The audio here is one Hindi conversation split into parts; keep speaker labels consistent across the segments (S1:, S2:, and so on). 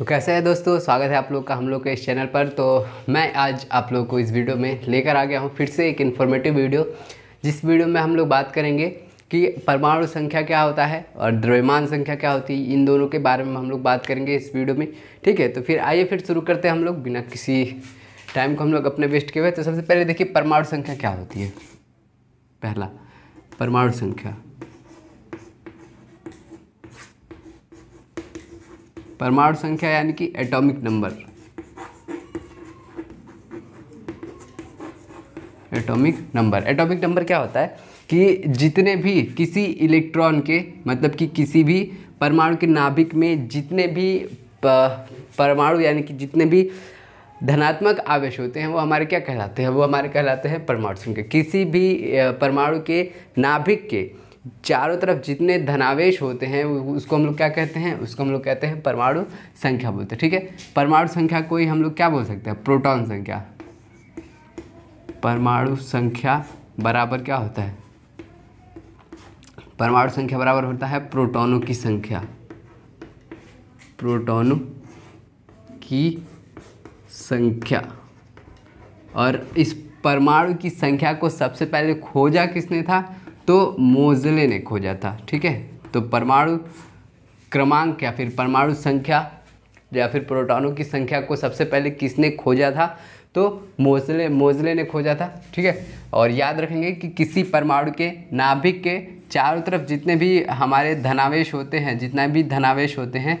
S1: तो कैसे है दोस्तों स्वागत है आप लोग का हम लोग के इस चैनल पर तो मैं आज आप लोग को इस वीडियो में लेकर आ गया हूँ फिर से एक इन्फॉर्मेटिव वीडियो जिस वीडियो में हम लोग बात करेंगे कि परमाणु संख्या क्या होता है और द्रव्यमान संख्या क्या होती है इन दोनों के बारे में हम लोग बात करेंगे इस वीडियो में ठीक है तो फिर आइए फिर शुरू करते हैं हम लोग बिना किसी टाइम को हम लोग अपने वेस्ट किए हुए तो सबसे पहले देखिए परमाणु संख्या क्या होती है पहला परमाणु संख्या परमाणु संख्या यानी कि atomic number atomic number atomic number क्या होता है कि जितने भी किसी इलेक्ट्रॉन के मतलब कि किसी भी परमाणु के नाभिक में जितने भी परमाणु यानी कि जितने भी धनात्मक आवेश होते हैं वो हमारे क्या कहलाते हैं वो हमारे कहलाते हैं परमाणु संख्या किसी भी परमाणु के नाभिक के चारों तरफ जितने धनावेश होते हैं उसको हम लोग क्या कहते हैं उसको हम लोग कहते हैं परमाणु संख्या बोलते हैं ठीक है परमाणु संख्या को ही हम लोग क्या बोल सकते हैं प्रोटॉन संख्या परमाणु संख्या बराबर क्या होता है परमाणु संख्या बराबर होता है प्रोटॉनों की संख्या प्रोटॉनों की संख्या और इस परमाणु की संख्या को सबसे पहले खोजा किसने था तो मोजले ने खोजा था ठीक है तो परमाणु क्रमांक या फिर परमाणु संख्या या फिर प्रोटॉनों की संख्या को सबसे पहले किसने खोजा था तो मोजले मोजले ने खोजा था ठीक है और याद रखेंगे कि किसी परमाणु के नाभिक के चारों तरफ जितने भी हमारे धनावेश होते हैं जितना भी धनावेश होते हैं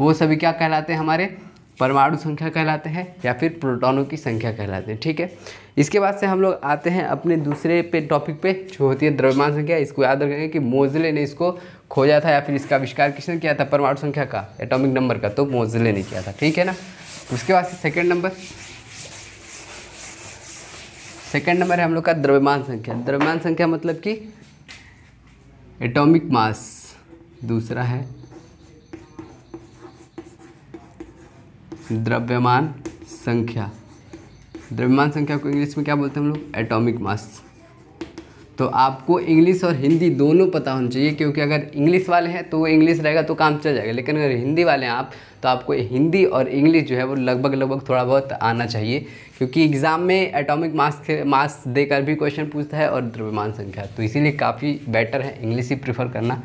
S1: वो सभी क्या कहलाते हैं हमारे परमाणु संख्या कहलाते हैं या फिर प्रोटॉनों की संख्या कहलाते हैं ठीक है इसके बाद से हम लोग आते हैं अपने दूसरे पे टॉपिक पे जो होती है द्रव्यमान संख्या इसको याद रखेंगे कि मोजले ने इसको खोजा था या फिर इसका आविष्कार किसने किया था परमाणु संख्या का एटॉमिक नंबर का तो मोजले ने किया था ठीक है ना उसके बाद से सेकेंड नंबर सेकेंड नंबर है हम लोग का द्रव्यमान संख्या द्रव्यमान संख्या मतलब कि एटॉमिक मास दूसरा है द्रव्यमान संख्या द्रव्यमान संख्या को इंग्लिश में क्या बोलते हैं हम लोग एटॉमिक मास तो आपको इंग्लिश और हिंदी दोनों पता होना चाहिए क्योंकि अगर इंग्लिश वाले हैं तो वो इंग्लिश रहेगा तो काम चल जाएगा लेकिन अगर हिंदी वाले हैं आप तो आपको हिंदी और इंग्लिश जो है वो लगभग लगभग थोड़ा बहुत आना चाहिए क्योंकि एग्ज़ाम में एटॉमिक मास के मास देकर भी क्वेश्चन पूछता है और द्रव्यमान संख्या तो इसीलिए काफ़ी बेटर है इंग्लिश ही प्रीफर करना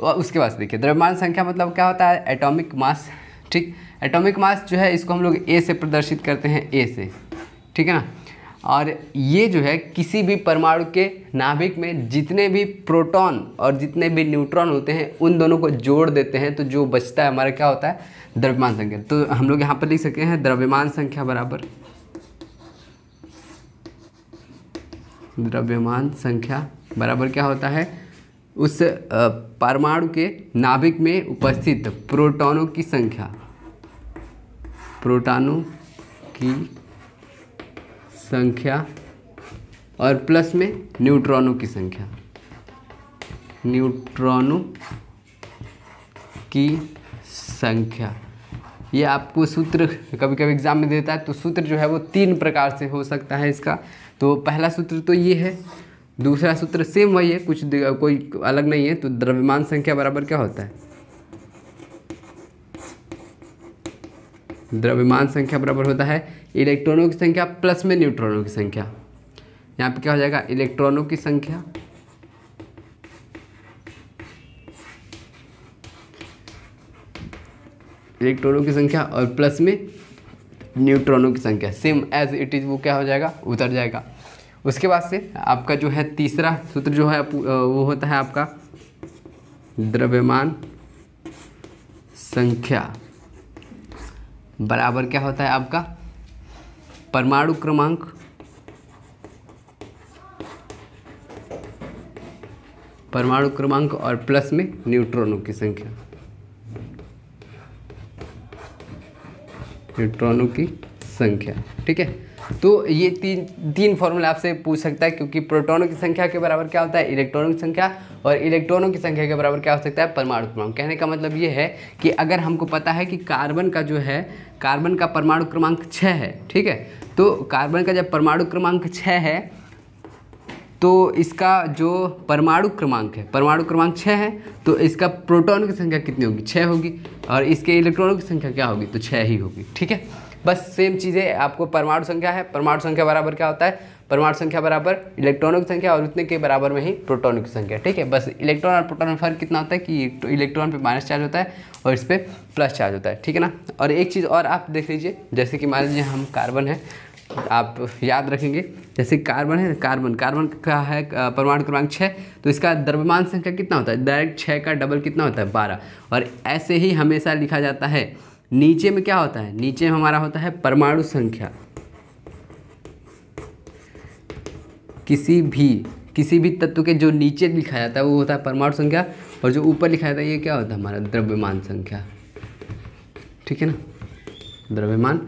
S1: और उसके बाद देखिए द्रव्यमान संख्या मतलब क्या होता है एटॉमिक मास ठीक एटॉमिक मास जो है इसको हम लोग ए से प्रदर्शित करते हैं ए से ठीक है ना और ये जो है किसी भी परमाणु के नाभिक में जितने भी प्रोटॉन और जितने भी न्यूट्रॉन होते हैं उन दोनों को जोड़ देते हैं तो जो बचता है हमारा क्या होता है द्रव्यमान संख्या तो हम लोग यहाँ पर लिख सकते हैं द्रव्यमान संख्या बराबर द्रव्यमान संख्या बराबर क्या होता है उस परमाणु के नाभिक में उपस्थित प्रोटॉनों की संख्या प्रोटॉनों की संख्या और प्लस में न्यूट्रॉनों की संख्या न्यूट्रॉनों की संख्या ये आपको सूत्र कभी कभी एग्जाम में देता है तो सूत्र जो है वो तीन प्रकार से हो सकता है इसका तो पहला सूत्र तो ये है दूसरा सूत्र सेम वही है कुछ कोई अलग नहीं है तो द्रव्यमान संख्या बराबर क्या होता है द्रव्यमान संख्या बराबर होता है इलेक्ट्रॉनों की संख्या प्लस में न्यूट्रॉनों की संख्या यहाँ पे क्या हो जाएगा इलेक्ट्रॉनों की संख्या इलेक्ट्रॉनों की संख्या और प्लस में न्यूट्रॉनों की संख्या सेम एज इट इज़ वो क्या हो जाएगा उतर जाएगा उसके बाद से आपका जो है तीसरा सूत्र जो है वो होता है आपका द्रव्यमान संख्या बराबर क्या होता है आपका परमाणु क्रमांक परमाणु क्रमांक और प्लस में न्यूट्रॉनों की संख्या न्यूट्रॉनों की संख्या ठीक है तो ये तीन तीन फॉर्मूला आपसे पूछ सकता है क्योंकि प्रोटोनों की संख्या के बराबर क्या होता है इलेक्ट्रॉनों की संख्या और इलेक्ट्रॉनों की संख्या के बराबर क्या हो सकता है परमाणु क्रमांक कहने का मतलब ये है कि अगर हमको पता है कि कार्बन का जो है कार्बन का परमाणु क्रमांक छः है ठीक है तो कार्बन का जब परमाणु क्रमांक छः है तो इसका जो परमाणु क्रमांक है परमाणु क्रमांक छः है तो इसका प्रोटॉन की संख्या कितनी होगी छः होगी और इसके इलेक्ट्रॉनों की संख्या क्या होगी तो छः ही होगी ठीक है बस सेम चीज़ें आपको परमाणु संख्या है परमाणु संख्या बराबर क्या होता है परमाणु संख्या बराबर इलेक्ट्रॉनों की संख्या और उतने के बराबर में ही प्रोटॉनों की संख्या ठीक है बस इलेक्ट्रॉन और प्रोटॉन में फर्क कितना होता है कि तो इलेक्ट्रॉन पे माइनस चार्ज होता है और इस पर प्लस चार्ज होता है ठीक है ना और एक चीज़ और आप देख लीजिए जैसे कि मान लीजिए हम कार्बन है आप याद रखेंगे जैसे कार्बन है कार्बन कार्बन का है परमाणु क्रमांक छः तो इसका द्रव्यमान संख्या कितना होता है डायरेक्ट छः का डबल कितना होता है बारह और ऐसे ही हमेशा लिखा जाता है नीचे में क्या होता है नीचे में हमारा होता है परमाणु संख्या किसी भी किसी भी तत्व के जो नीचे लिखा जाता है वो होता है परमाणु संख्या और जो ऊपर लिखा जाता है ये क्या होता है हमारा द्रव्यमान संख्या ठीक है ना द्रव्यमान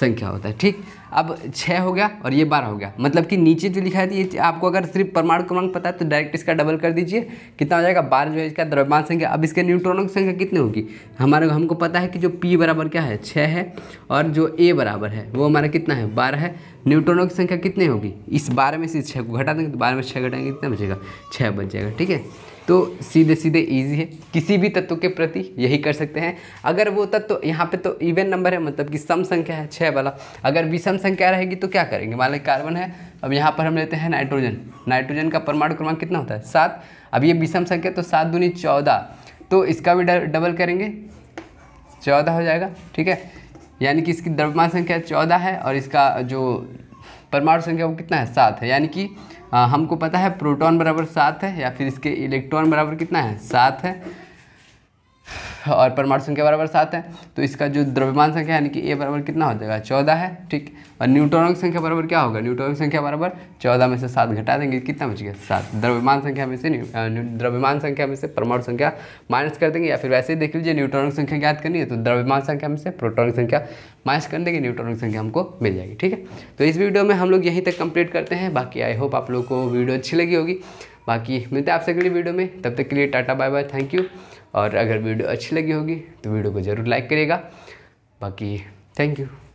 S1: संख्या होता है ठीक अब छः हो गया और ये बारह हो गया मतलब कि नीचे जो लिखा है ये आपको अगर सिर्फ परमाणु क्रमांक पता है तो डायरेक्ट इसका डबल कर दीजिए कितना हो जाएगा बारह जो है इसका द्रव्यमान संख्या अब इसके न्यूट्रॉनों की संख्या कितनी होगी हमारे हमको पता है कि जो पी बराबर क्या है छः है और जो ए बराबर है वो हमारा कितना है बारह है न्यूट्रॉनों की संख्या कितनी होगी इस बारह में से छः को घटा देंगे तो बारह में छः घटाएंगे कितना बचेगा छः बच जाएगा ठीक है तो सीधे सीधे ईजी है किसी भी तत्व के प्रति यही कर सकते हैं अगर वो तत्व यहाँ पे तो इवन नंबर है मतलब कि सम संख्या है छः वाला अगर विषम संख्या रहेगी तो क्या करेंगे मान लें कार्बन है अब यहाँ पर हम लेते हैं नाइट्रोजन नाइट्रोजन का परमाणु क्रमांक कितना होता है सात अब ये विषम संख्या तो सात दूनी चौदह तो इसका भी डबल करेंगे चौदह हो जाएगा ठीक है यानी कि इसकी द्रव्यमान संख्या चौदह है और इसका जो परमाणु संख्या वो कितना है सात है यानी कि हमको पता है प्रोटॉन बराबर सात है या फिर इसके इलेक्ट्रॉन बराबर कितना है सात है और परमाणु संख्या बराबर सात है तो इसका जो द्रव्यमान संख्या यानी कि ए बराबर कितना हो जाएगा चौदह है ठीक और न्यूट्रॉन की संख्या बराबर क्या होगा न्यूट्रॉन की संख्या बराबर चौदह में से सात घटा देंगे कितना बच गया सात द्रव्यमान संख्या में से द्रव्यमान संख्या में से परमाणु संख्या माइनस कर देंगे या फिर वैसे ही देख लीजिए न्यूट्रॉन की संख्या याद करनी है तो द्रव्यमान संख्या में से प्रोटॉन की संख्या माइनस कर देंगे न्यूट्रॉन की संख्या हमको मिल जाएगी ठीक है तो इस वीडियो में हम लोग यहीं तक कंप्लीट करते हैं बाकी आई होप आप लोग को वीडियो अच्छी लगी होगी बाकी मिलते हैं आपसे अगली वीडियो में तब तक के लिए ta ta bye bye thank you और अगर वीडियो अच्छी लगी होगी तो वीडियो को ज़रूर लाइक करेगा बाकी थैंक यू